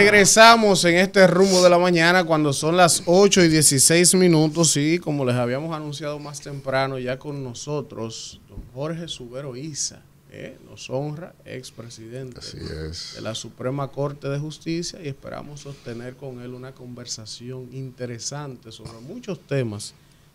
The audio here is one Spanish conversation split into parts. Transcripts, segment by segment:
Regresamos en este rumbo de la mañana cuando son las 8 y 16 minutos y como les habíamos anunciado más temprano, ya con nosotros, don Jorge Subero Isa, ¿eh? nos honra, expresidente de la Suprema Corte de Justicia y esperamos sostener con él una conversación interesante sobre muchos temas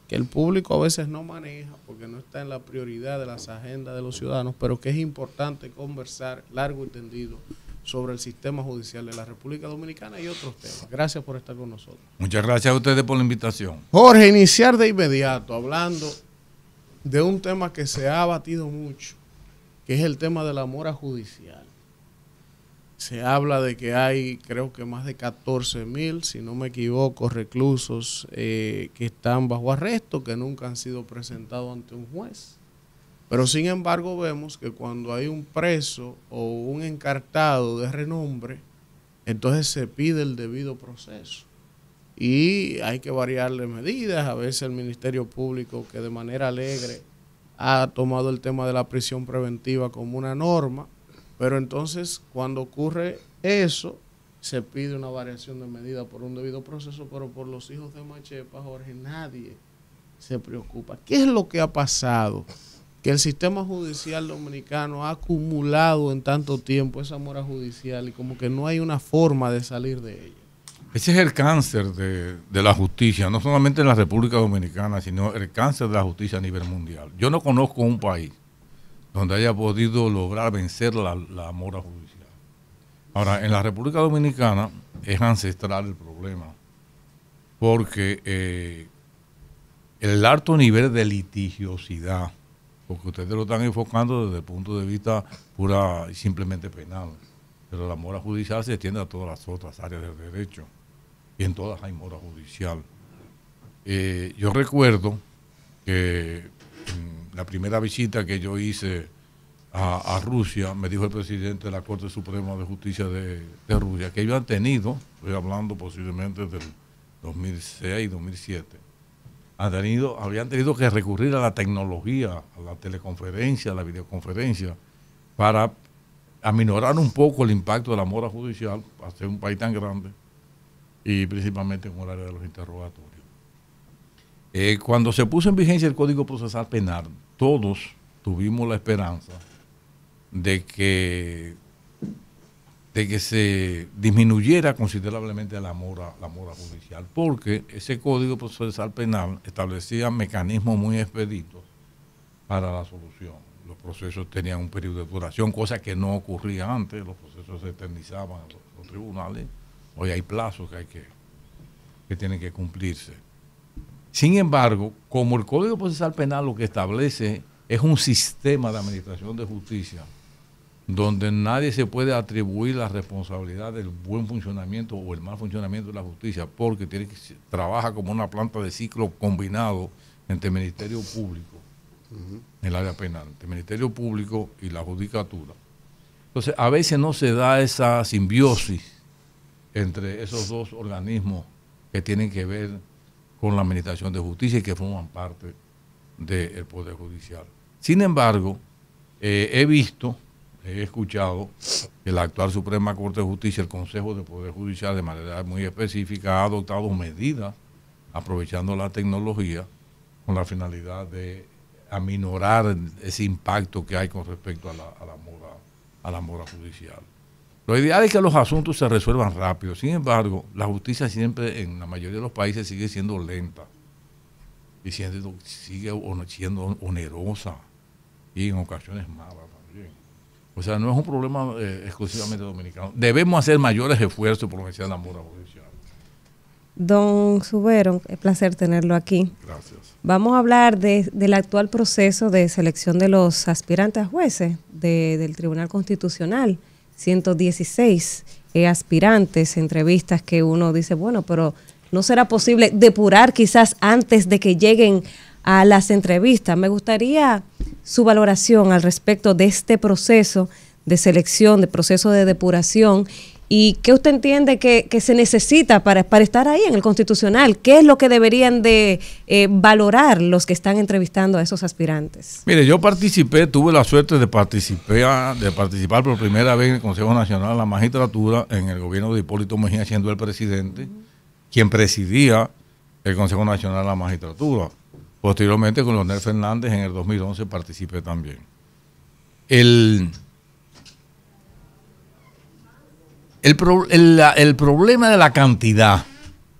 que el público a veces no maneja porque no está en la prioridad de las agendas de los ciudadanos, pero que es importante conversar largo y tendido sobre el sistema judicial de la República Dominicana y otros temas. Gracias por estar con nosotros. Muchas gracias a ustedes por la invitación. Jorge, iniciar de inmediato hablando de un tema que se ha abatido mucho, que es el tema de la mora judicial. Se habla de que hay, creo que más de 14 mil, si no me equivoco, reclusos eh, que están bajo arresto, que nunca han sido presentados ante un juez. Pero sin embargo vemos que cuando hay un preso o un encartado de renombre, entonces se pide el debido proceso. Y hay que variar variarle medidas. A veces el Ministerio Público, que de manera alegre ha tomado el tema de la prisión preventiva como una norma, pero entonces cuando ocurre eso, se pide una variación de medida por un debido proceso, pero por los hijos de Machepa, Jorge, nadie se preocupa. ¿Qué es lo que ha pasado? que el sistema judicial dominicano ha acumulado en tanto tiempo esa mora judicial y como que no hay una forma de salir de ella. Ese es el cáncer de, la justicia, no solamente en la República Dominicana, sino el cáncer de la justicia a nivel mundial. Yo no conozco un país donde haya podido lograr vencer la, mora judicial. Ahora, en la República Dominicana es ancestral el problema, porque eh, el alto nivel de litigiosidad, porque ustedes lo están enfocando desde el punto de vista pura y simplemente penal. Pero la mora judicial se extiende a todas las otras áreas del derecho y en todas hay mora judicial. Eh, yo recuerdo que mm, la primera visita que yo hice a, Rusia, me dijo el presidente de la Corte Suprema de Justicia de, Rusia, que ellos han tenido, estoy hablando posiblemente del 2006, y 2007, habían tenido que recurrir a la tecnología, a la teleconferencia, a la videoconferencia, para aminorar un poco el impacto de la mora judicial, hacer un país tan grande, y principalmente en el área de los interrogatorios. Eh, cuando se puso en vigencia el Código Procesal Penal, todos tuvimos la esperanza de que de que se disminuyera considerablemente la mora, la mora judicial, porque ese Código Procesal Penal establecía mecanismos muy expeditos para la solución. Los procesos tenían un periodo de duración, cosa que no ocurría antes, los procesos se eternizaban en los, tribunales, hoy hay plazos que, hay que, que tienen que cumplirse. Sin embargo, como el Código Procesal Penal lo que establece es un sistema de administración de justicia donde nadie se puede atribuir la responsabilidad del buen funcionamiento o el mal funcionamiento de la justicia, porque tiene que, trabaja como una planta de ciclo combinado entre el Ministerio Público, el área penal, entre el Ministerio Público y la Judicatura. Entonces, a veces no se da esa simbiosis entre esos dos organismos que tienen que ver con la Administración de Justicia y que forman parte del Poder Judicial. Sin embargo, eh, he visto he escuchado que la actual Suprema Corte de Justicia, el Consejo de Poder Judicial, de manera muy específica, ha adoptado medidas aprovechando la tecnología con la finalidad de aminorar ese impacto que hay con respecto a la, a mora, a la mora judicial. Lo ideal es que los asuntos se resuelvan rápido. Sin embargo, la justicia siempre, en la mayoría de los países, sigue siendo lenta y sigue siendo onerosa y en ocasiones mala o sea, no es un problema eh, exclusivamente dominicano. Debemos hacer mayores esfuerzos por la Don Subero, es placer tenerlo aquí. Gracias. Vamos a hablar del actual proceso de selección de los aspirantes a jueces del Tribunal Constitucional. 116 eh, aspirantes, entrevistas que uno dice, bueno, pero no será posible depurar quizás antes de que lleguen a las entrevistas. Me gustaría su valoración al respecto de este proceso de selección, de proceso de depuración y qué usted entiende que, se necesita para, para, estar ahí en el constitucional. ¿Qué es lo que deberían de eh, valorar los que están entrevistando a esos aspirantes? Mire, yo participé, tuve la suerte de, participar, de participar por primera vez en el Consejo Nacional de la Magistratura, en el gobierno de Hipólito Mejía siendo el presidente, quien presidía el Consejo Nacional de la Magistratura. Posteriormente con Leonel Fernández en el 2011 participé también. El, el, problema de la cantidad,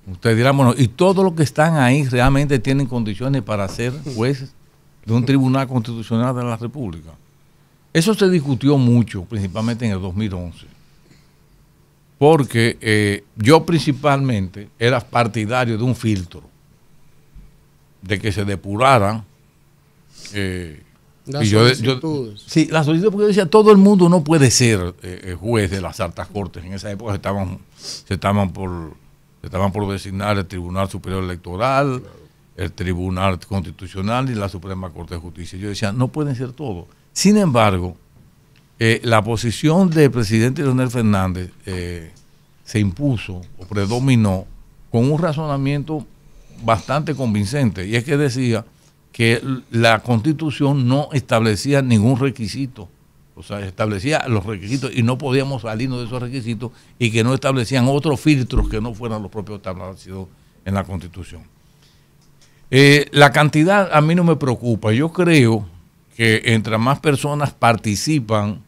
ustedes dirán, bueno, y todos los que están ahí realmente tienen condiciones para ser jueces de un tribunal constitucional de la República. Eso se discutió mucho, principalmente en el 2011, porque eh, yo principalmente era partidario de un filtro de que se depuraran. Eh, y yo, sí, la solicitud, porque yo decía, todo el mundo no puede ser eh, eh, juez de las altas cortes. En esa época se estaban, estaban, por, estaban por designar el Tribunal Superior Electoral, el Tribunal Constitucional y la Suprema Corte de Justicia. Yo decía, no pueden ser todos. Sin embargo, la posición del presidente Leonel Fernández se impuso o predominó con un razonamiento bastante convincente, y es que decía que la constitución no establecía ningún requisito, o sea, establecía los requisitos y no podíamos salirnos de esos requisitos y que no establecían otros filtros que no fueran los propios establecidos en la constitución. Eh, la cantidad a mí no me preocupa, yo creo que entre más personas participan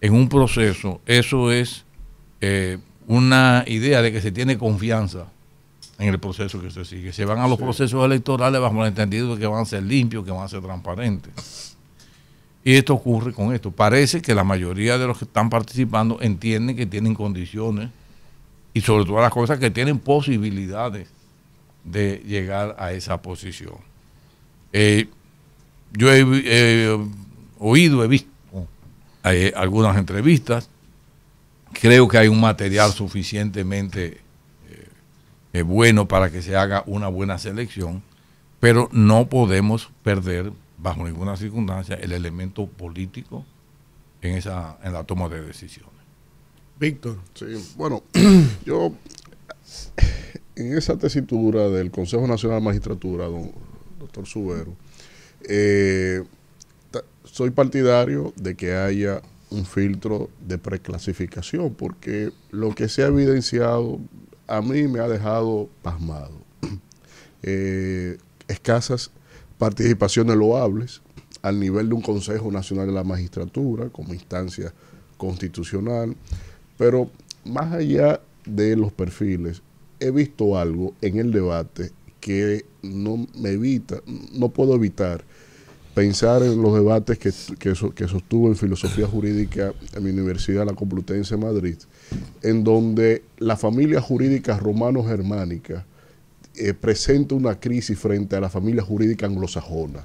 en un proceso, eso es eh, una idea de que se tiene confianza en el proceso que se sigue. Se van a los procesos electorales bajo el entendido que van a ser limpios, que van a ser transparentes. Y esto ocurre con esto. Parece que la mayoría de los que están participando entienden que tienen condiciones y sobre todo las cosas que tienen posibilidades de llegar a esa posición. Eh, yo he eh, oído, he visto eh, algunas entrevistas, creo que hay un material suficientemente es bueno para que se haga una buena selección, pero no podemos perder bajo ninguna circunstancia el elemento político en, en la toma de decisiones. Víctor. Sí, bueno, yo en esa tesitura del Consejo Nacional de Magistratura, doctor Subero, eh, soy partidario de que haya un filtro de preclasificación, porque lo que se ha evidenciado a mí me ha dejado pasmado. Eh, escasas participaciones loables al nivel de un Consejo Nacional de la Magistratura como instancia constitucional, pero más allá de los perfiles, he visto algo en el debate que no me evita, no puedo evitar pensar en los debates que, sostuvo en filosofía jurídica en mi universidad, la Complutense de Madrid, en donde la familia jurídica romano-germánica eh, presenta una crisis frente a la familia jurídica anglosajona.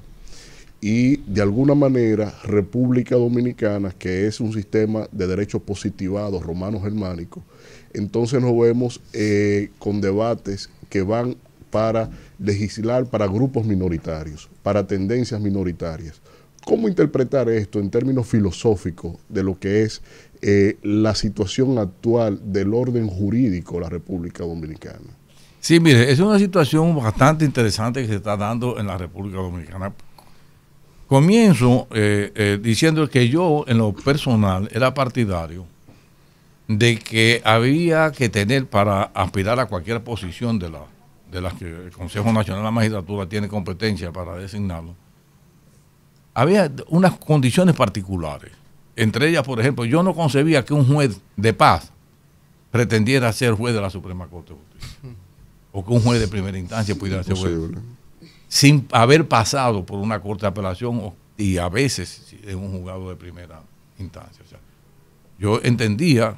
Y de alguna manera, República Dominicana, que es un sistema de derechos positivados romano-germánico, entonces nos vemos eh, con debates que van para legislar para grupos minoritarios, para tendencias minoritarias. ¿Cómo interpretar esto en términos filosóficos de lo que es eh, la situación actual del orden jurídico de la República Dominicana? Sí, mire, es una situación bastante interesante que se está dando en la República Dominicana. Comienzo eh, eh, diciendo que yo en lo personal era partidario de que había que tener para aspirar a cualquier posición de la de las que el Consejo Nacional de la Magistratura tiene competencia para designarlo, había unas condiciones particulares. Entre ellas, por ejemplo, yo no concebía que un juez de paz pretendiera ser juez de la Suprema Corte de Justicia. O que un juez de primera instancia pudiera ser juez. Sin haber pasado por una corte de apelación y a veces en un juzgado de primera instancia. yo entendía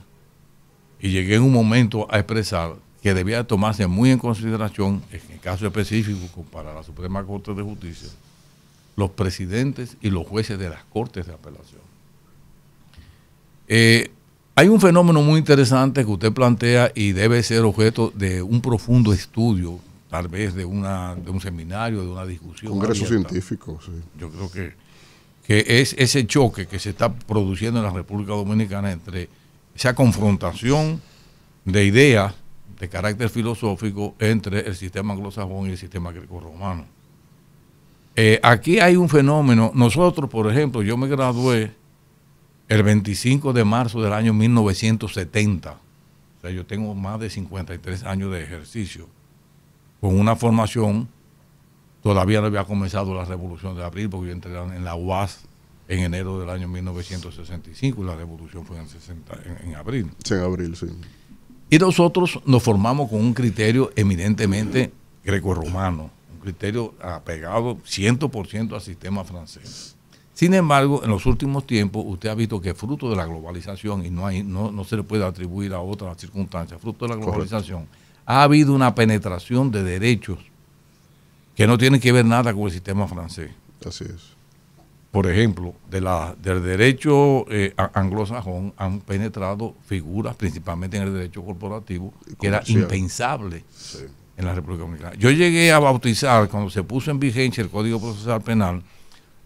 y llegué en un momento a expresar que debía tomarse muy en consideración, en el caso específico para la Suprema Corte de Justicia, los presidentes y los jueces de las Cortes de Apelación. Eh, hay un fenómeno muy interesante que usted plantea y debe ser objeto de un profundo estudio, tal vez de, una, un seminario, de una discusión. Congreso científico, sí. Yo creo que, que es ese choque que se está produciendo en la República Dominicana entre esa confrontación de ideas de carácter filosófico entre el sistema anglosajón y el sistema greco-romano. Eh, aquí hay un fenómeno. Nosotros, por ejemplo, yo me gradué el 25 de marzo del año 1970. O sea, yo tengo más de 53 años de ejercicio, con una formación, todavía no había comenzado la Revolución de Abril, porque yo entré en la UAS en enero del año 1965 y la revolución fue en, 60, en, abril. en abril, sí. Y nosotros nos formamos con un criterio eminentemente grego-romano, un criterio apegado 100% al sistema francés. Sin embargo, en los últimos tiempos usted ha visto que fruto de la globalización, y no, hay, no, no se le puede atribuir a otras circunstancias, fruto de la globalización, ha habido una penetración de derechos que no tienen que ver nada con el sistema francés. Así es por ejemplo, de la, del derecho eh, anglosajón han penetrado figuras, principalmente en el derecho corporativo, que era impensable en la República Dominicana. Yo llegué a bautizar, cuando se puso en vigencia el Código Procesal Penal,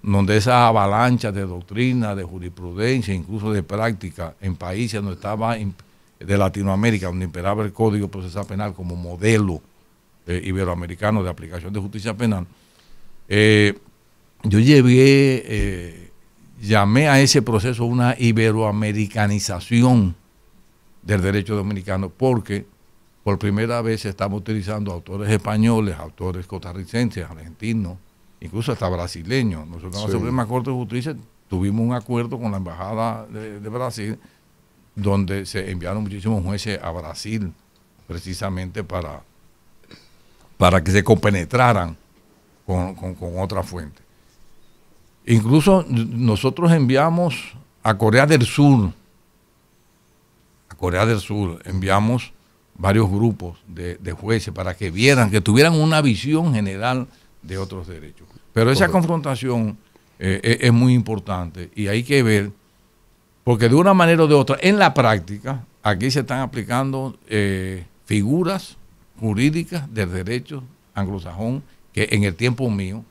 donde esa avalancha de doctrina, de jurisprudencia, incluso de práctica, en países donde estaba de Latinoamérica, donde imperaba el Código Procesal Penal como modelo eh, iberoamericano de aplicación de justicia penal, eh, yo llevé, eh, llamé a ese proceso una iberoamericanización del derecho dominicano, porque por primera vez estamos utilizando autores españoles, autores costarricenses, argentinos, incluso hasta brasileños. Nosotros en la Suprema Corte de Justicia tuvimos un acuerdo con la Embajada de, Brasil, donde se enviaron muchísimos jueces a Brasil, precisamente para, para que se compenetraran con, con otra fuente. Incluso nosotros enviamos a Corea del Sur, a Corea del Sur, enviamos varios grupos de, jueces para que vieran, que tuvieran una visión general de otros derechos. Pero esa confrontación eh, e, es muy importante y hay que ver, porque de una manera o de otra, en la práctica, aquí se están aplicando eh, figuras jurídicas del derecho anglosajón que en el tiempo mío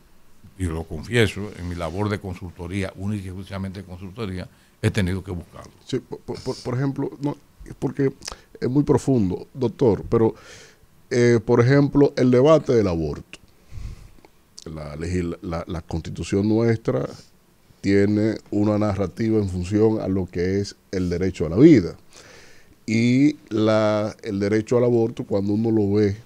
y lo confieso, en mi labor de consultoría, única y exclusivamente consultoría, he tenido que buscarlo. Sí, por, ejemplo, no, porque es muy profundo, doctor, pero eh, por ejemplo, el debate del aborto. La, constitución nuestra tiene una narrativa en función a lo que es el derecho a la vida. Y la, el derecho al aborto, cuando uno lo ve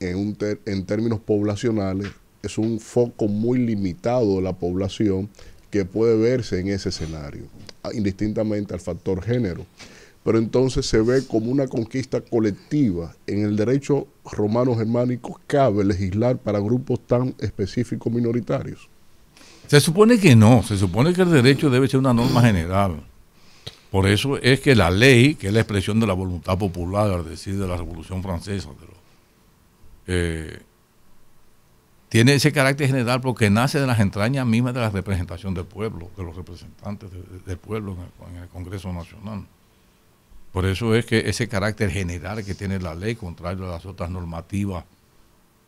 en, en términos poblacionales, es un foco muy limitado de la población que puede verse en ese escenario, ah, indistintamente al factor género. Pero entonces se ve como una conquista colectiva. En el derecho romano-germánico cabe legislar para grupos tan específicos minoritarios. Se supone que no, se supone que el derecho debe ser una norma general. Por eso es que la ley, que es la expresión de la voluntad popular, es decir, de la Revolución Francesa, pero tiene ese carácter general porque nace de las entrañas mismas de la representación del pueblo, de los representantes del pueblo en el, Congreso Nacional. Por eso es que ese carácter general que tiene la ley, contrario a las otras normativas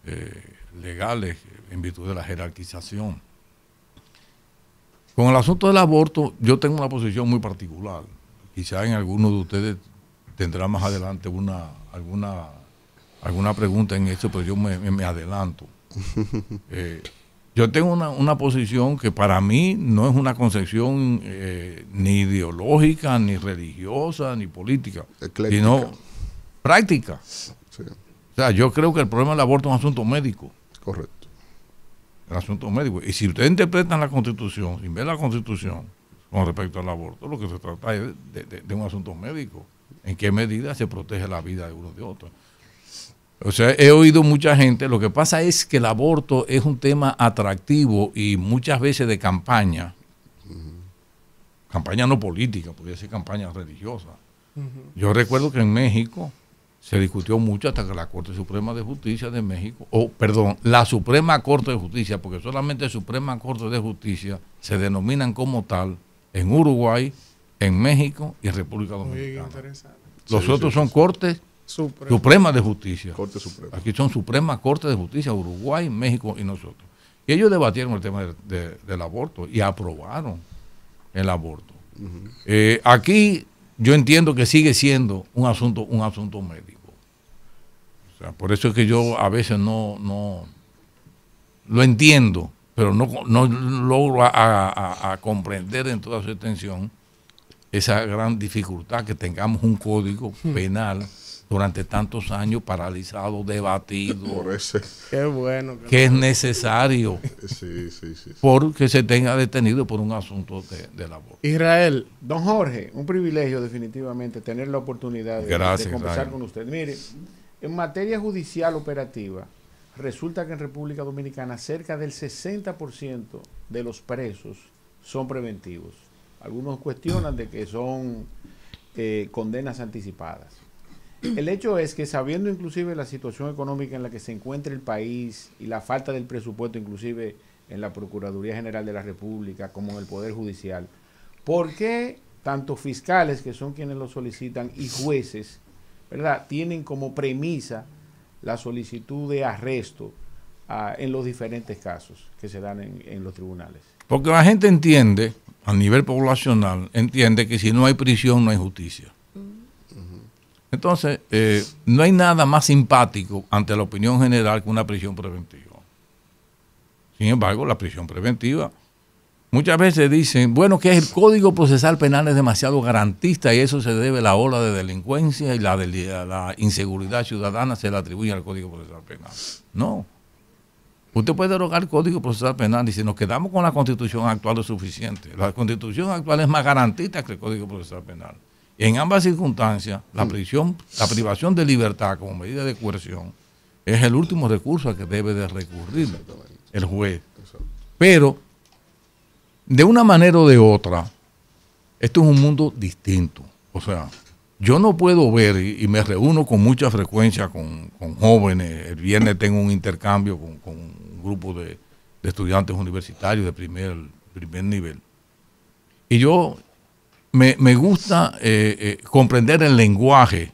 eh, legales eh, en virtud de la jerarquización. Con el asunto del aborto, yo tengo una posición muy particular. Quizá en alguno de ustedes tendrá más adelante una, alguna, alguna pregunta en esto, pero yo me adelanto. Eh, yo tengo una, posición que para mí no es una concepción eh, ni ideológica, ni religiosa, ni política, sino práctica. O sea, yo creo que el problema del aborto es un asunto médico. Correcto. El asunto médico. Y si ustedes interpretan la Constitución, sin ver la Constitución con respecto al aborto, lo que se trata es de, de un asunto médico. ¿En qué medida se protege la vida de uno de otro? O sea, he oído mucha gente, lo que pasa es que el aborto es un tema atractivo y muchas veces de campaña, campaña no política, podría ser campaña religiosa. Yo recuerdo que en México se discutió mucho hasta que la Corte Suprema de Justicia de México, o perdón, la Suprema Corte de Justicia, porque solamente Suprema Corte de Justicia se denominan como tal en Uruguay, en México y en República Dominicana. Los otros son cortes Suprema. de Justicia. Corte Suprema. Aquí son Suprema Corte de Justicia, Uruguay, México y nosotros. Y ellos debatieron el tema del aborto y aprobaron el aborto. Eh, aquí yo entiendo que sigue siendo un asunto, un asunto médico. por eso es que yo a veces no, no lo entiendo, pero no, no logro comprender en toda su extensión esa gran dificultad que tengamos un código hmm. penal durante tantos años paralizado, debatido. Qué bueno. Que, es necesario porque se tenga detenido por un asunto de, la labor. Israel, don Jorge, un privilegio definitivamente tener la oportunidad de, conversar con usted. Mire, en materia judicial operativa, resulta que en República Dominicana cerca del 60% de los presos son preventivos. Algunos cuestionan de que son eh, condenas anticipadas. El hecho es que sabiendo inclusive la situación económica en la que se encuentra el país y la falta del presupuesto inclusive en la Procuraduría General de la República como en el Poder Judicial, ¿por qué tanto fiscales que son quienes lo solicitan y jueces, ¿verdad? Tienen como premisa la solicitud de arresto ah, en los diferentes casos que se dan en los tribunales. Porque la gente entiende, a nivel poblacional, entiende que si no hay prisión no hay justicia. Entonces, eh, no hay nada más simpático ante la opinión general que una prisión preventiva. Sin embargo, la prisión preventiva, muchas veces dicen, bueno, que el Código Procesal Penal es demasiado garantista y eso se debe a la ola de delincuencia y la, la inseguridad ciudadana se le atribuye al Código Procesal Penal. No. Usted puede derogar el Código Procesal Penal y si nos quedamos con la Constitución actual es suficiente. La Constitución actual es más garantista que el Código Procesal Penal. En ambas circunstancias, la, mm. prisión, la privación de libertad como medida de coerción es el último recurso al que debe de recurrir el juez. Pero, de una manera o de otra, esto es un mundo distinto. O sea, yo no puedo ver, y, me reúno con mucha frecuencia con, jóvenes, el viernes tengo un intercambio con, un grupo de, estudiantes universitarios de primer, primer nivel. Y yo me, gusta eh, eh, comprender el lenguaje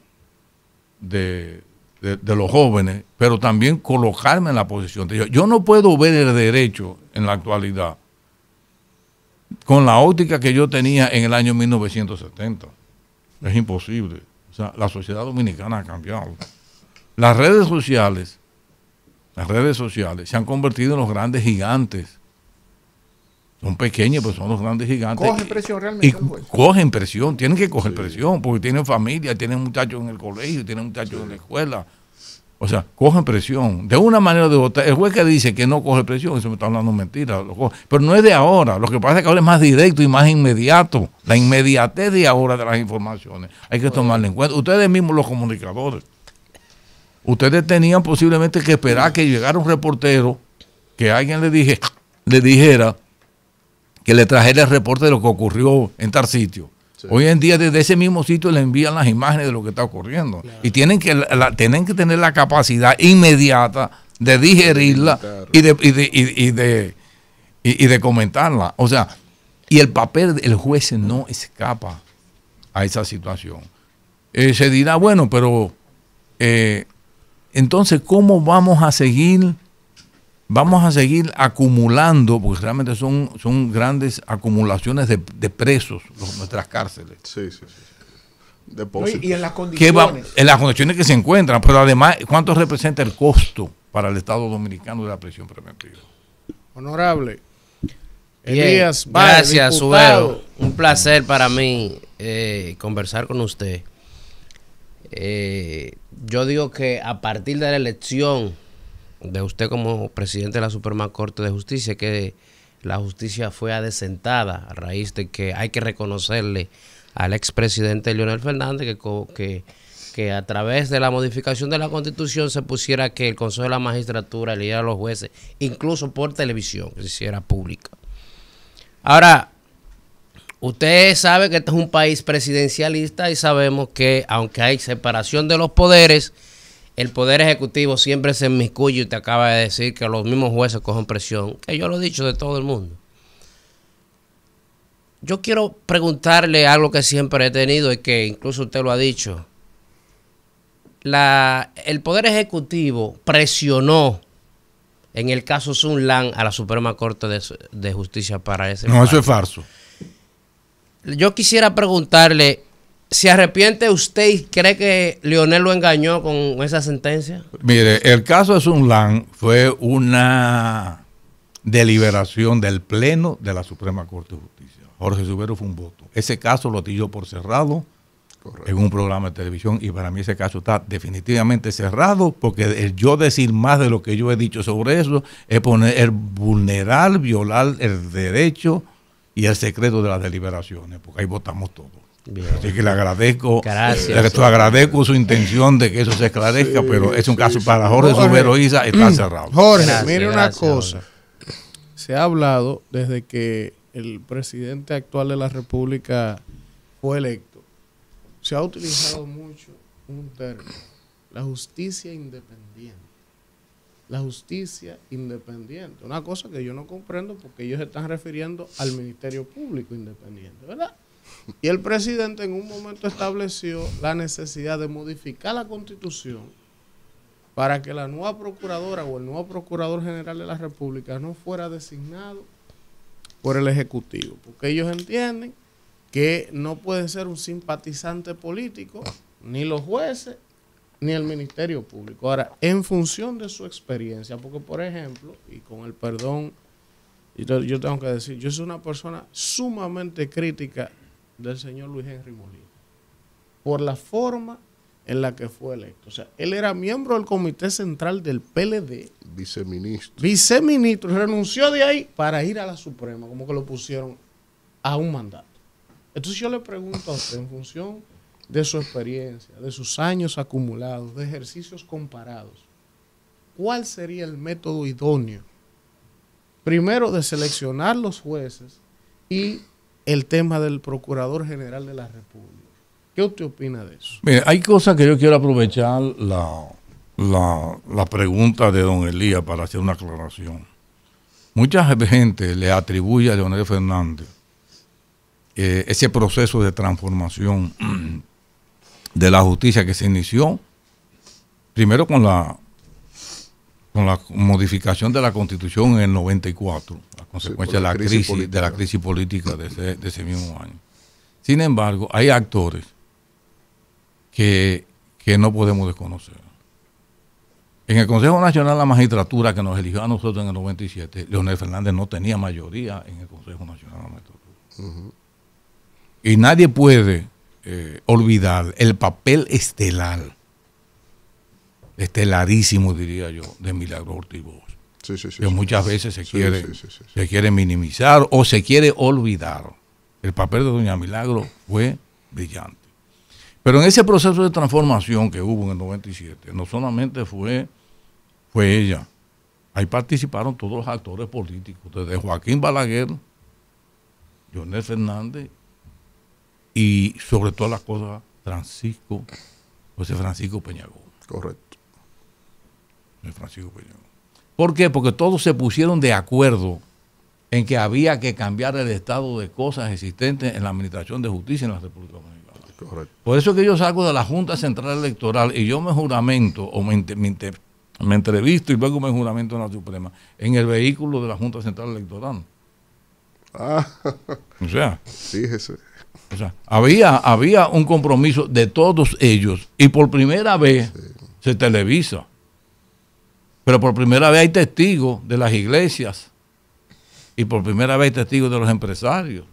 de, los jóvenes, pero también colocarme en la posición de ellos. Yo no puedo ver el derecho en la actualidad con la óptica que yo tenía en el año 1970. Es imposible. la sociedad dominicana ha cambiado. Las redes sociales, las redes sociales se han convertido en los grandes gigantes son pequeños, pues, pero son los grandes gigantes. Cogen presión realmente. Y pues. cogen presión, tienen que coger presión, porque tienen familia, tienen muchachos en el colegio, tienen muchachos en la escuela. O sea, cogen presión. De una manera o de otra. El juez que dice que no coge presión, eso me está hablando mentira. Pero no es de ahora. Lo que pasa es que ahora es más directo y más inmediato. La inmediatez de ahora de las informaciones. Hay que tomarle en cuenta. Ustedes mismos los comunicadores. Ustedes tenían posiblemente que esperar que llegara un reportero, que alguien le, dije, le dijera, que le trajera el reporte de lo que ocurrió en tal sitio. Hoy en día desde ese mismo sitio le envían las imágenes de lo que está ocurriendo. Y tienen que, tienen que tener la capacidad inmediata de digerirla y de, y de, comentarla. O sea, y el papel del juez no escapa a esa situación. Eh, se dirá, bueno, pero eh, entonces, ¿cómo vamos a seguir vamos a seguir acumulando, porque realmente son, son grandes acumulaciones de, presos nuestras cárceles. Sí, sí, sí. y en las condiciones. en las condiciones que se encuentran, pero además, ¿cuánto representa el costo para el Estado Dominicano de la prisión preventiva? Honorable. Elías, Bien, gracias, Subero. Un placer para mí eh, conversar con usted. Eh, yo digo que a partir de la elección de usted como presidente de la Suprema Corte de Justicia, que la justicia fue adesentada a raíz de que hay que reconocerle al expresidente Leonel Fernández que, que a través de la modificación de la constitución se pusiera que el Consejo de la Magistratura eligiera a los jueces, incluso por televisión, que se hiciera pública. Ahora, usted sabe que este es un país presidencialista y sabemos que aunque hay separación de los poderes, el Poder Ejecutivo siempre se enmiscuye y te acaba de decir que los mismos jueces cogen presión, que yo lo he dicho de todo el mundo. Yo quiero preguntarle algo que siempre he tenido y que incluso usted lo ha dicho. La, el Poder Ejecutivo presionó en el caso Sunlan a la Suprema Corte de, Justicia para ese. No, eso es falso. Yo quisiera preguntarle ¿Se arrepiente usted y cree que Leonel lo engañó con esa sentencia? Mire, el caso de Sunlan fue una deliberación del Pleno de la Suprema Corte de Justicia. Jorge Subero fue un voto. Ese caso lo tiró por cerrado en un programa de televisión y para mí ese caso está definitivamente cerrado porque yo decir más de lo que yo he dicho sobre eso es poner, el vulnerar, violar el derecho y el secreto de las deliberaciones, porque ahí votamos todos. Así que le agradezco, agradezco su intención de que eso se esclarezca, pero es un caso para Jorge, Jorge está mm. cerrado. Jorge, mire una cosa. Se ha hablado desde que el presidente actual de la República fue electo. Se ha utilizado mucho un término, la justicia independiente. La justicia independiente. Una cosa que yo no comprendo porque ellos están refiriendo al Ministerio Público Independiente, ¿verdad? Y el presidente en un momento estableció la necesidad de modificar la constitución para que la nueva procuradora o el nuevo procurador general de la República no fuera designado por el Ejecutivo, porque ellos entienden que no puede ser un simpatizante político, ni los jueces, ni el Ministerio Público. Ahora, en función de su experiencia, porque por ejemplo, y con el perdón, yo tengo que decir, yo soy una persona sumamente crítica del señor Luis Henry Molina por la forma en la que fue electo. O sea, él era miembro del Comité Central del PLD. Viceministro. Viceministro. Renunció de ahí para ir a la Suprema, como que lo pusieron a un mandato. Entonces yo le pregunto a usted, en función de su experiencia, de sus años acumulados, de ejercicios comparados, ¿cuál sería el método idóneo? Primero, de seleccionar los jueces y el tema del Procurador General de la República. ¿Qué usted opina de eso? Mira, hay cosas que yo quiero aprovechar la, la, pregunta de don Elías para hacer una aclaración. Mucha gente le atribuye a Leonel Fernández eh, ese proceso de transformación de la justicia que se inició primero con la, con la modificación de la constitución en el 94 consecuencia de, la crisis, de la crisis política de ese, mismo año. Sin embargo, hay actores que, no podemos desconocer. En el Consejo Nacional de la Magistratura que nos eligió a nosotros en el 97, Leonel Fernández no tenía mayoría en el Consejo Nacional de la Magistratura. Y nadie puede eh, olvidar el papel estelar, estelarísimo diría yo, de Milagro Ortiz que muchas veces se quiere, se quiere minimizar o se quiere olvidar. El papel de Doña Milagro fue brillante. Pero en ese proceso de transformación que hubo en el 97, no solamente fue, fue ella, ahí participaron todos los actores políticos, desde Joaquín Balaguer, Leonel Fernández y sobre todas las cosas Francisco, José Francisco Peñagón. Correcto. Francisco Peñagón. ¿Por qué? Porque todos se pusieron de acuerdo en que había que cambiar el estado de cosas existentes en la Administración de Justicia en la República Dominicana. Por eso que yo salgo de la Junta Central Electoral y yo me juramento o me, entrevisto y luego me juramento en la Suprema en el vehículo de la Junta Central Electoral. Ah. O sea, O sea, había, había un compromiso de todos ellos y por primera vez se televisa. Pero por primera vez hay testigos de las iglesias y por primera vez hay testigos de los empresarios,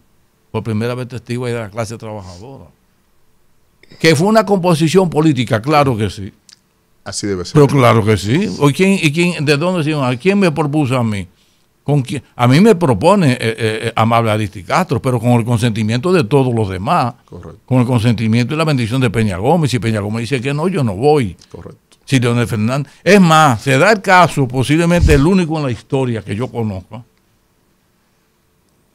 por primera vez testigos de la clase trabajadora. Que fue una composición política, claro que sí. Así debe ser. Pero claro que sí. quién, y quién, ¿De dónde se ¿A quién me propuso a mí? A mí me propone eh, eh, eh, Amable Aristi Castro, pero con el consentimiento de todos los demás. Correcto. Con el consentimiento y la bendición de Peña Gómez. Y Peña Gómez dice que no, yo no voy. Correcto. Sí, Es más, se da el caso, posiblemente el único en la historia que yo conozco,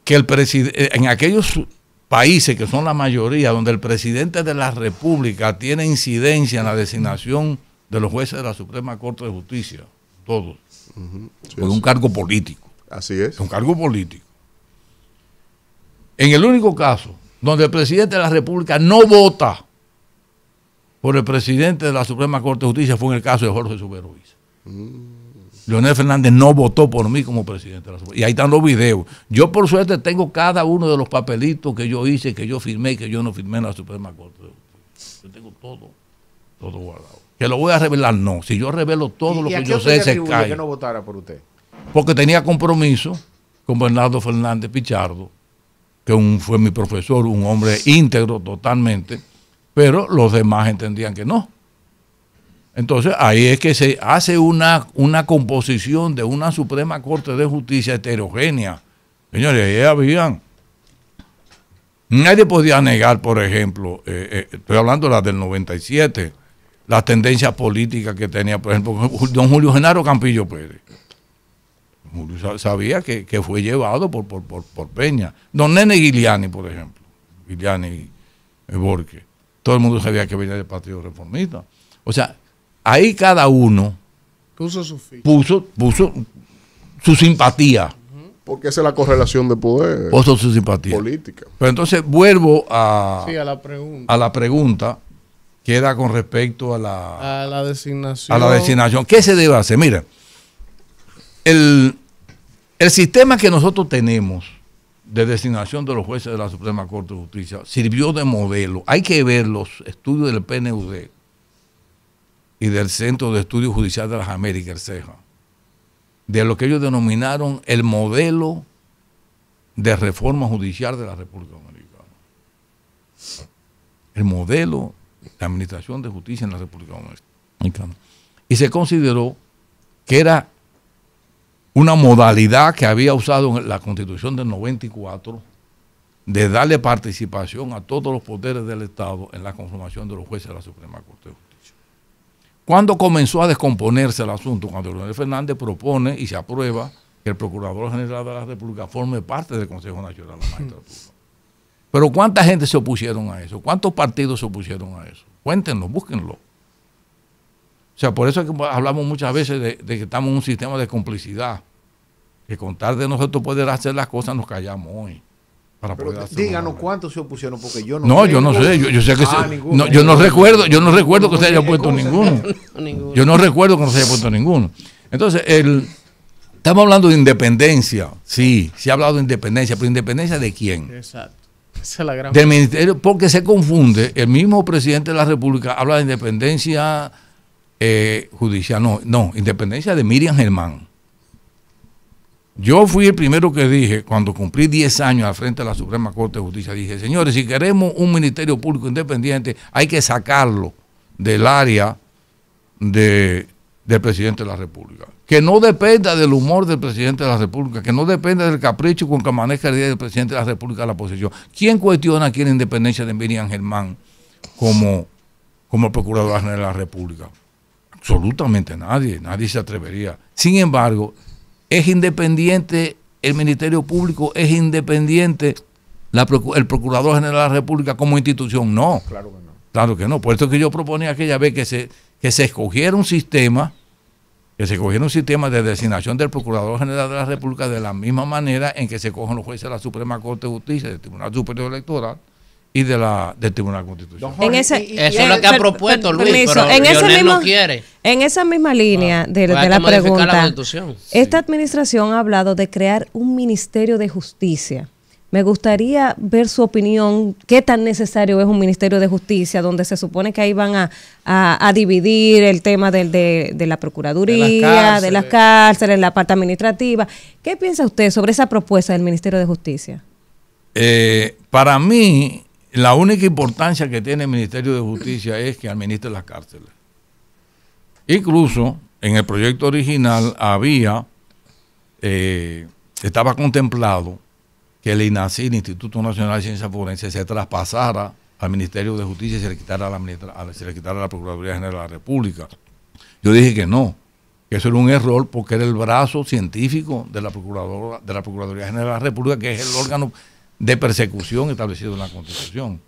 que el eh, en aquellos países que son la mayoría, donde el presidente de la República tiene incidencia en la designación de los jueces de la Suprema Corte de Justicia, todos, con un cargo político. Así es. Un cargo político. En el único caso donde el presidente de la República no vota por el presidente de la Suprema Corte de Justicia fue en el caso de Jorge Suberois. Leonel Fernández no votó por mí como presidente de la Suprema. Y ahí están los videos. Yo por suerte tengo cada uno de los papelitos que yo hice, que yo firmé y que yo no firmé en la Suprema Corte Yo tengo todo, todo guardado. ¿Que lo voy a revelar? No. Si yo revelo todo lo que yo sé, se cae. que no votara por usted? Porque tenía compromiso con Bernardo Fernández Pichardo, que un, fue mi profesor, un hombre íntegro totalmente pero los demás entendían que no. Entonces ahí es que se hace una, una composición de una Suprema Corte de Justicia heterogénea. Señores, ahí habían. Nadie podía negar, por ejemplo, eh, eh, estoy hablando de la del 97, las tendencias políticas que tenía, por ejemplo, don Julio Genaro Campillo Pérez. Julio sabía que, fue llevado por, por, por, Peña. Don Nene Guiliani, por ejemplo. Guiliani eh, Borges todo el mundo sabía que venía del Partido Reformista. O sea, ahí cada uno puso su, puso, su simpatía. Porque esa es la correlación de poder. Puso su simpatía. Política. Pero entonces vuelvo a, a, la, pregunta. que era con respecto a la, a la designación. A la designación. ¿Qué se debe hacer? Mira, el, el sistema que nosotros tenemos de designación de los jueces de la Suprema Corte de Justicia sirvió de modelo. Hay que ver los estudios del PNUD y del Centro de Estudios Judiciales de las Américas, el CEJA, de lo que ellos denominaron el modelo de reforma judicial de la República Dominicana. El modelo de administración de justicia en la República Dominicana. Y se consideró que era una modalidad que había usado en la constitución del 94 de darle participación a todos los poderes del Estado en la conformación de los jueces de la Suprema Corte de Justicia. Cuando comenzó a descomponerse el asunto, cuando Leonel Fernández propone y se aprueba que el Procurador General de la República forme parte del Consejo Nacional de la Magistratura. Pero ¿cuánta gente se opusieron a eso? ¿Cuántos partidos se opusieron a eso? Cuéntenlo, búsquenlo. O sea, por eso es que hablamos muchas veces de, que estamos en un sistema de complicidad. Que contar de nosotros poder hacer las cosas nos callamos hoy. Para díganos cuántos se opusieron porque yo no, no sé. yo no sé, yo, yo sé que ah, no, yo no recuerdo, yo no recuerdo que se haya puesto ninguno. Yo no recuerdo que no se haya puesto ninguno. Entonces, Estamos hablando de independencia, sí, se ha hablado de independencia, pero independencia de quién? Exacto. Esa es la gran Del ministerio, porque se confunde, el mismo presidente de la República habla de independencia eh, judicial, no, no, independencia de Miriam Germán. Yo fui el primero que dije, cuando cumplí 10 años al frente de la Suprema Corte de Justicia, dije, señores, si queremos un Ministerio Público independiente, hay que sacarlo del área del presidente de la República. Que no dependa del humor del presidente de la República, que no dependa del capricho con que maneja el día del presidente de la República la posición. ¿Quién cuestiona aquí la independencia de Miriam Germán como, como General de la República? Absolutamente nadie, nadie se atrevería. Sin embargo, es independiente el Ministerio Público, es independiente el Procurador General de la República como institución. No, claro que no. Claro que no. Por eso que yo proponía aquella vez que se, que se escogiera un sistema, que se escogiera un sistema de designación del Procurador General de la República de la misma manera en que se cogen los jueces de la Suprema Corte de Justicia, del Tribunal Superior Electoral, y de la del Tribunal Constitucional. eso es lo que ha propuesto Luis, pero en En esa misma línea ah. de, pues la pregunta, esta administración ha hablado de crear un Ministerio de Justicia. Me gustaría ver su opinión, qué tan necesario es un Ministerio de Justicia, donde se supone que ahí van a, dividir el tema de, la Procuraduría, de las, cárceles, la parte administrativa. ¿Qué piensa usted sobre esa propuesta del Ministerio de Justicia? Eh, para mí, la única importancia que tiene el Ministerio de Justicia es que administre las cárceles. Incluso en el proyecto original había, eh, estaba contemplado que el INACI, el Instituto Nacional de Ciencias Forenses, se traspasara al Ministerio de Justicia y se le quitara a la, se le quitara la Procuraduría General de la República. Yo dije que no, que eso era un error porque era el brazo científico de la, de la Procuraduría General de la República, que es el órgano de persecución establecido en la Constitución.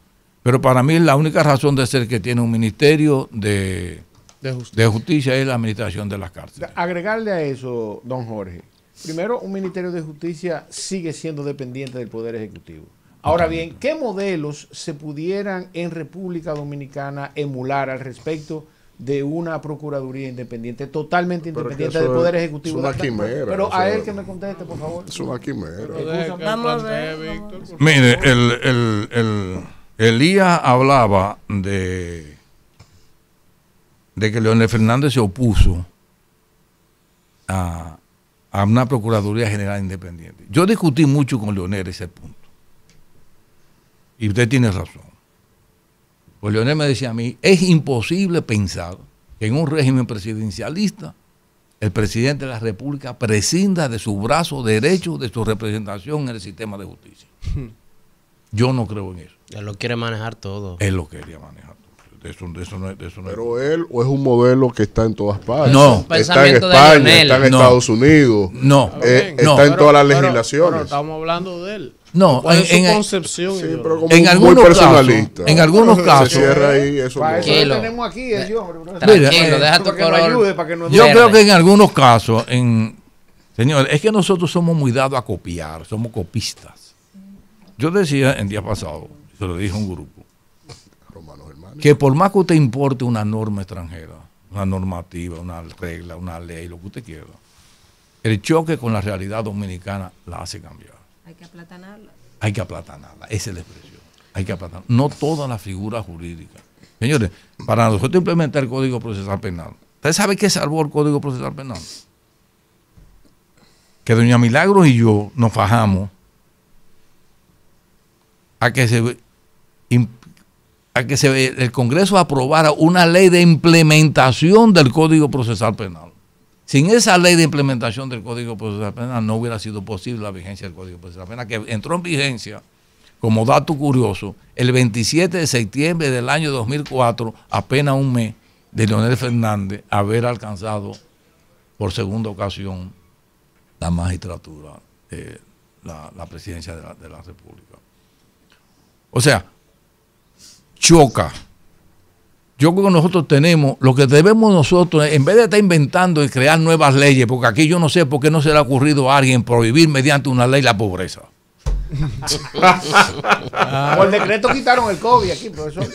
Pero para mí la única razón de ser que tiene un ministerio de, justicia. justicia. es la administración de las cárceles. Agregarle a eso, don Jorge, primero, un ministerio de justicia sigue siendo dependiente del Poder Ejecutivo. Ahora bien, ¿qué modelos se pudieran en República Dominicana emular al respecto? de una Procuraduría independiente, totalmente independiente del Poder Ejecutivo. Pero a él que me conteste, por favor. Es una quimera. Mire, el, el, el, Elías hablaba de, de que Leonel Fernández se opuso a, a una Procuraduría General Independiente. Yo discutí mucho con Leonel ese punto. Y usted tiene razón. Pues Leonel me decía a mí, es imposible pensar que en un régimen presidencialista el presidente de la República prescinda de su brazo derecho, de su representación en el sistema de justicia. Hmm. Yo no creo en eso. Él lo quiere manejar todo. Él lo quería manejar todo. Pero él o es un modelo que está en todas partes. No, está en España, está en Estados Unidos. Eh, no, está en todas las legislaciones. estamos hablando de él. No, en, algunos Casos, en algunos casos. yo, creo que en algunos casos, en, señor, es que nosotros somos muy dados a copiar, somos copistas. Yo decía el día pasado, se lo dije a un grupo, que por más que usted importe una norma extranjera, una normativa, una regla, una ley, lo que usted quiera, el choque con la realidad dominicana la hace cambiar. Hay que aplatanarla. Hay que aplatanarla, esa es la expresión. Hay que aplatanarla. No toda la figura jurídica. Señores, para nosotros implementar el Código Procesal Penal, ¿usted sabe qué salvó el Código Procesal Penal? Que doña Milagros y yo nos fajamos a que se a que se, el Congreso aprobara una ley de implementación del Código Procesal Penal. Sin esa ley de implementación del Código la Pena no hubiera sido posible la vigencia del Código la Pena, que entró en vigencia, como dato curioso, el 27 de septiembre del año 2004, apenas un mes de Leonel Fernández haber alcanzado por segunda ocasión la magistratura, eh, la, presidencia de la República. O sea, choca yo creo que nosotros tenemos, lo que debemos nosotros, en vez de estar inventando y crear nuevas leyes, porque aquí yo no sé por qué no se le ha ocurrido a alguien prohibir mediante una ley la pobreza. Por decreto quitaron el COVID aquí, profesor.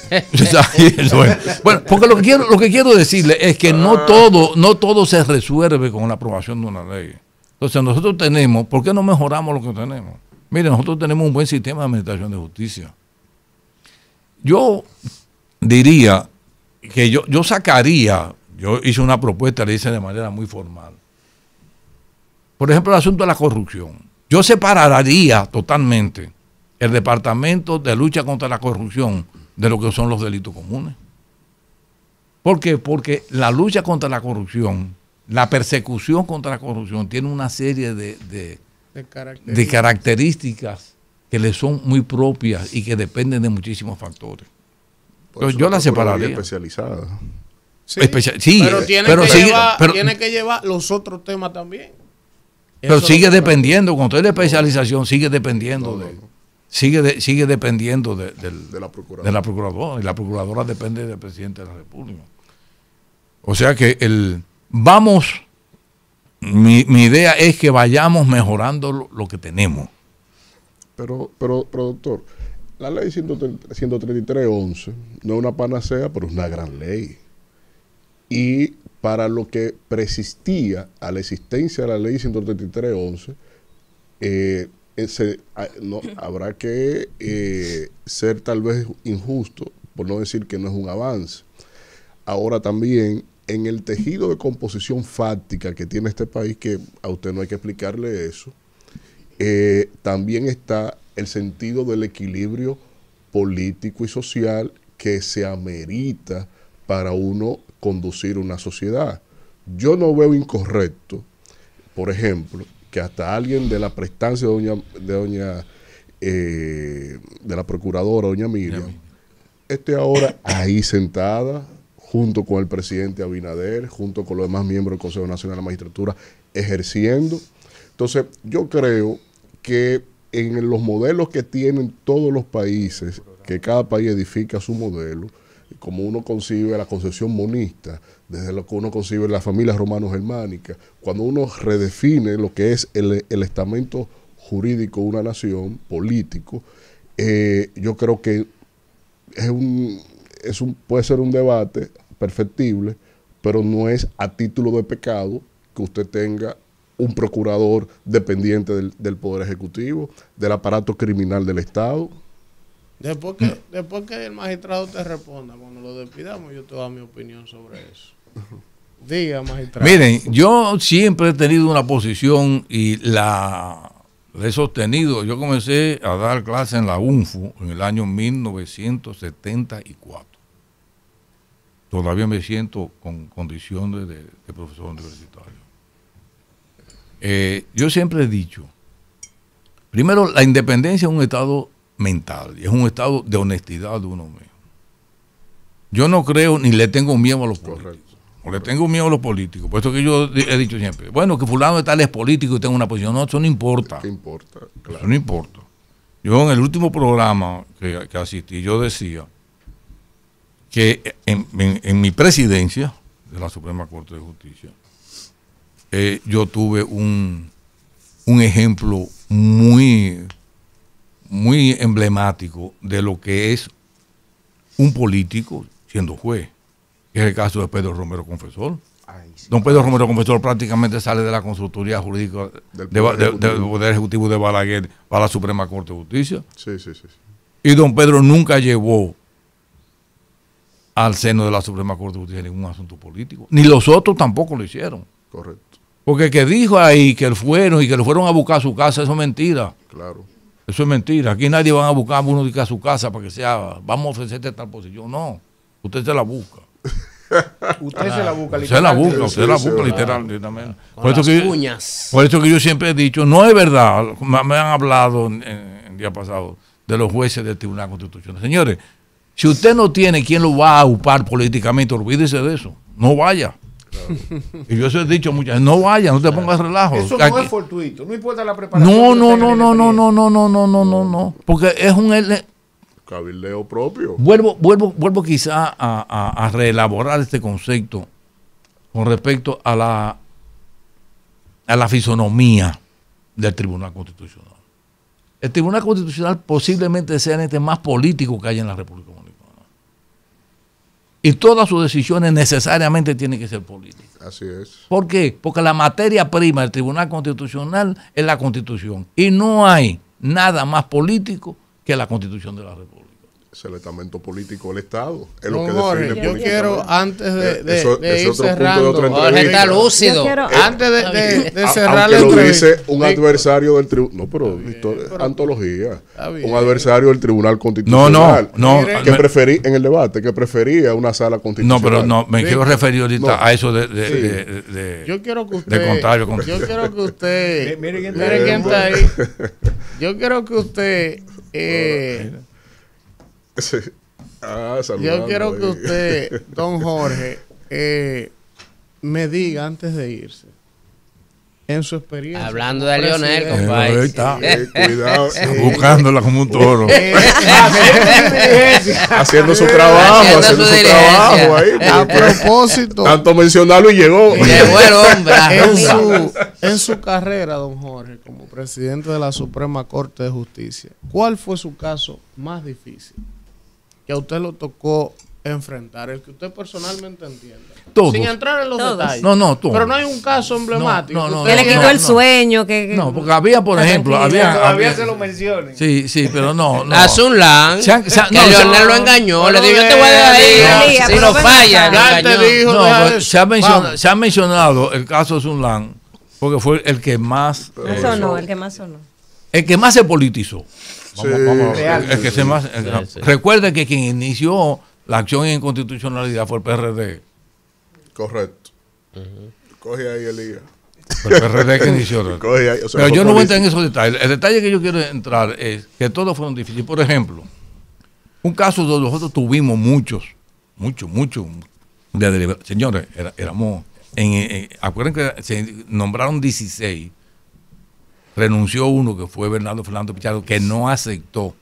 bueno, porque lo que quiero, lo que quiero decirle es que no ah. todo, no todo se resuelve con la aprobación de una ley. Entonces nosotros tenemos, ¿por qué no mejoramos lo que tenemos? Mire, nosotros tenemos un buen sistema de administración de justicia. Yo diría que yo, yo sacaría, yo hice una propuesta, le hice de manera muy formal. Por ejemplo, el asunto de la corrupción. Yo separaría totalmente el Departamento de Lucha contra la Corrupción de lo que son los delitos comunes. ¿Por qué? Porque la lucha contra la corrupción, la persecución contra la corrupción tiene una serie de, de, de características que le son muy propias y que dependen de muchísimos factores. Pues yo la separaría. Especializada. Sí, pero, eh, tiene que llevar, tiene que llevar los otros temas también. Pero sigue dependiendo, cuando usted es especialización, sigue dependiendo de... Sigue, sigue dependiendo de, la de, la procuradora. Y la procuradora depende del presidente de la República. O sea que el vamos, mi, idea es que vayamos mejorando lo, que tenemos. Pero, pero, pero doctor, la ley 133.11 no es una panacea, pero es una gran ley. Y para lo que persistía a la existencia de la ley 133.11, eh, eh, ah, no, habrá que eh, ser tal vez injusto, por no decir que no es un avance. Ahora también, en el tejido de composición fáctica que tiene este país, que a usted no hay que explicarle eso, también está el sentido del equilibrio político y social que se amerita para uno conducir una sociedad. Yo no veo incorrecto, por ejemplo, que hasta alguien de la prestancia de doña, de eh, la procuradora, doña Miriam, esté ahora ahí sentada junto con el presidente Abinader, junto con los demás miembros del Consejo Nacional de la Magistratura, ejerciendo. Entonces, yo creo que en los modelos que tienen todos los países, que cada país edifica su modelo, como uno concibe la concepción monista, desde lo que uno concibe las familias romano-germánicas, cuando uno redefine lo que es el, estamento jurídico de una nación, político, eh, yo creo que es un, es un, puede ser un debate perfectible, pero no es a título de pecado que usted tenga un procurador dependiente del, Poder Ejecutivo, del aparato criminal del Estado. Después que, mm. después que el magistrado te responda, cuando lo despidamos, yo te doy mi opinión sobre eso. Diga, magistrado. Miren, yo siempre he tenido una posición y la, he sostenido. Yo comencé a dar clase en la UNFU en el año 1974. Todavía me siento con condición de profesor universitario eh, yo siempre he dicho, primero, la independencia es un estado mental es un estado de honestidad de uno mismo. Yo no creo ni le tengo miedo a los políticos. O le tengo miedo a los políticos. Puesto que yo he dicho siempre, bueno, que fulano de tal es político y tengo una posición. No, eso no importa. importa? Claro. Eso no importa. Yo en el último programa que, asistí, yo decía que en mi presidencia de la Suprema Corte de Justicia, eh, yo tuve un, ejemplo muy, muy emblemático de lo que es un político siendo juez, que es el caso de Pedro Romero Confesor. Don Pedro Romero Confesor prácticamente sale de la consultoría jurídica del Poder, Ejecutivo. Del Poder Ejecutivo de Balaguer para la Suprema Corte de Justicia. Sí, sí, sí. Y Don Pedro nunca llevó al seno de la Suprema Corte de Justicia ningún asunto político. Ni los otros tampoco lo hicieron. Correcto. Porque que dijo ahí que fueron y que lo fueron a buscar a su casa, eso es mentira. Claro. Eso es mentira. Aquí nadie va a buscar a uno a su casa para que sea, vamos a ofrecerte tal posición. No, usted se la busca. usted se la busca, literalmente. Se la busca, usted la busca, literalmente. por, eso uñas. por eso que yo siempre he dicho, no es verdad, me, han hablado el día pasado de los jueces del Tribunal Constitucional. Señores, si usted no tiene quien lo va a upar políticamente, olvídese de eso. No vaya. Y yo eso he dicho muchas no vayas, no te pongas relajo. Eso no es fortuito, no importa la preparación. No, no, no, no, no, no, no, no, no, no, no, Porque es un cabildeo propio. Vuelvo, vuelvo, vuelvo quizá a, a, reelaborar este concepto con respecto a la a la fisonomía del Tribunal Constitucional. El Tribunal Constitucional posiblemente sea el este más político que hay en la República Dominicana. Y todas sus decisiones necesariamente tienen que ser políticas. Así es. ¿Por qué? Porque la materia prima del Tribunal Constitucional es la Constitución. Y no hay nada más político que la Constitución de la República es el estamento político del Estado. Es lo que Jorge, define yo quiero, antes de, de, eso, de ir cerrando, está lúcido. antes de, de cerrar el entrevista. lo dice un adversario del tribunal. No, pero, antología. Un adversario del Tribunal Constitucional. No, no, no. Que preferí, en el debate, que prefería una sala constitucional. No, pero no, me quiero referir ahorita a eso de, de, Yo quiero que usted. De contrario. Con... Yo quiero que usted. mire quién está ahí. Yo quiero que usted. Eh, Ah, Yo quiero que eh. usted, don Jorge, eh, me diga antes de irse. En su experiencia. Hablando de Leonel, compadre. está. Eh, cuidado. Buscándola como un toro. haciendo su trabajo, haciendo, su, trabajo ahí. A propósito. Tanto mencionarlo y llegó. Llegó el hombre. En su, en su carrera, don Jorge, como presidente de la Suprema Corte de Justicia, ¿cuál fue su caso más difícil? que a usted lo tocó enfrentar, el que usted personalmente entienda. Sin entrar en los detalles. No, no, tú. Pero no hay un caso emblemático. No, que le quitó el sueño. Que, No, porque había, por ejemplo. Había, todavía se lo mencionen. Sí, sí, pero no. no. que Leonel lo engañó. le dijo, yo te voy a dejar Si lo falla. Ya te dijo. se, ha mencionado, el caso de Lang. porque fue el que más. sonó, eh, el que más sonó. El que más se politizó que que quien inició la acción en inconstitucionalidad fue el PRD. Correcto. Coge ahí el PRD que inició. Pero yo no voy a entrar en esos detalles. El detalle que yo quiero entrar es que todos fueron difíciles. Por ejemplo, un caso donde nosotros tuvimos muchos, muchos, muchos de Señores, éramos. En, acuérdense que se nombraron 16 renunció uno que fue Bernardo Fernando Pichardo, que no aceptó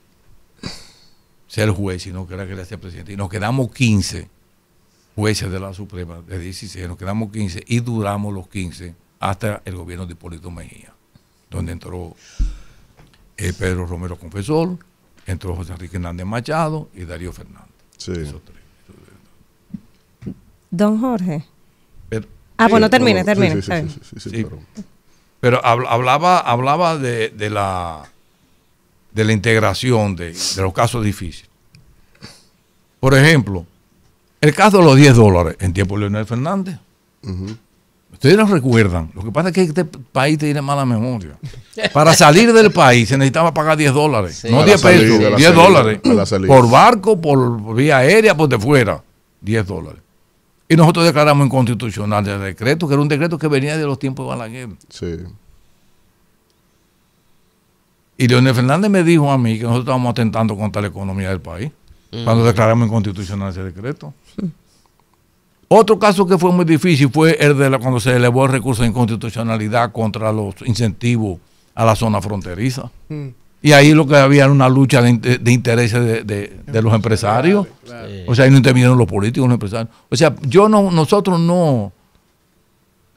ser juez, sino que era que le hacía presidente. Y nos quedamos 15 jueces de la Suprema, de 16, nos quedamos 15 y duramos los 15 hasta el gobierno de Hipólito Mejía, donde entró eh, Pedro Romero Confesor, entró José Enrique Hernández Machado y Darío Fernández. Sí. Esos tres. Don Jorge. ah, bueno, termine, termine. Sí, sí, sí, sí pero hablaba, hablaba de, la, de la integración de, los casos difíciles. Por ejemplo, el caso de los 10 dólares en tiempo de Leonel Fernández. Ustedes no recuerdan. Lo que pasa es que este país tiene mala memoria. Para salir del país se necesitaba pagar 10 dólares. No 10 pesos, 10 dólares. Por barco, por vía aérea, por de fuera. 10 dólares. Y nosotros declaramos inconstitucional el decreto, que era un decreto que venía de los tiempos de Balaguer. Sí. Y Leonel Fernández me dijo a mí que nosotros estábamos atentando contra la economía del país mm. cuando declaramos inconstitucional ese decreto. Otro caso que fue muy difícil fue el de cuando se elevó el recurso de inconstitucionalidad contra los incentivos a la zona fronteriza. Mm. Y ahí lo que había era una lucha de, intereses de, los empresarios. O sea, ahí no intervinieron los políticos, los empresarios. O sea, yo no, nosotros no.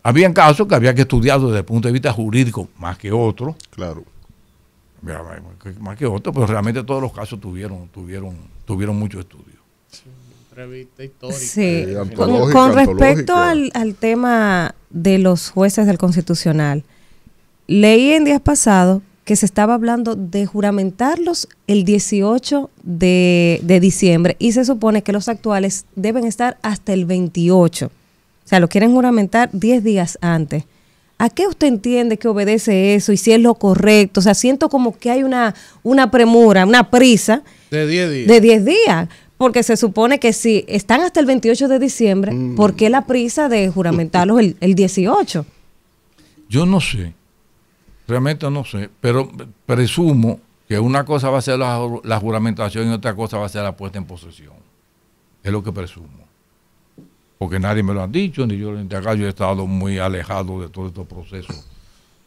Habían casos que había que estudiar desde el punto de vista jurídico, más que otros. Claro. Más que otros, pero realmente todos los casos tuvieron, tuvieron, tuvieron mucho estudio. Sí, eh, con, respecto al, al tema de los jueces del Constitucional, leí en días pasados que se estaba hablando de juramentarlos el 18 de, diciembre y se supone que los actuales deben estar hasta el 28. O sea, los quieren juramentar 10 días antes. ¿A qué usted entiende que obedece eso y si es lo correcto? O sea, siento como que hay una, una premura, una prisa. De 10 días. De 10 días. Porque se supone que si están hasta el 28 de diciembre, ¿por mm. qué la prisa de juramentarlos el, el 18? Yo no sé. Realmente no sé, pero presumo que una cosa va a ser la, juramentación y otra cosa va a ser la puesta en posesión. Es lo que presumo. Porque nadie me lo ha dicho, ni yo ni acá, yo he estado muy alejado de todo este proceso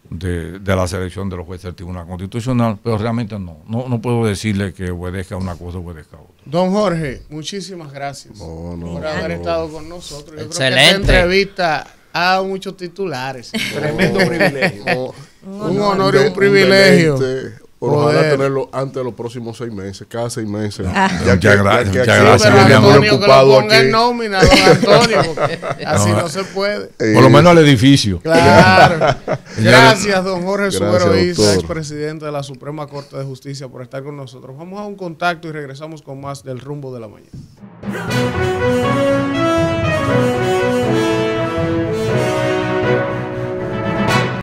de, la selección de los jueces del Tribunal Constitucional, pero realmente no, no, puedo decirle que obedezca una cosa o obedezca otra. Don Jorge, muchísimas gracias oh, por haber estado con nosotros. Excelente. entrevista a muchos titulares. Oh. Tremendo privilegio. Oh. un honor y un privilegio. Ojalá Poder. tenerlo antes de los próximos seis meses, cada seis meses. Ah. Ya, gracias, ya, gracias. Antonio, que lo nómina, don Antonio, porque así no, se puede. Eh. Por lo menos al edificio. Claro. gracias, don Jorge Suero Isa, expresidente de la Suprema Corte de Justicia, por estar con nosotros. Vamos a un contacto y regresamos con más del rumbo de la mañana.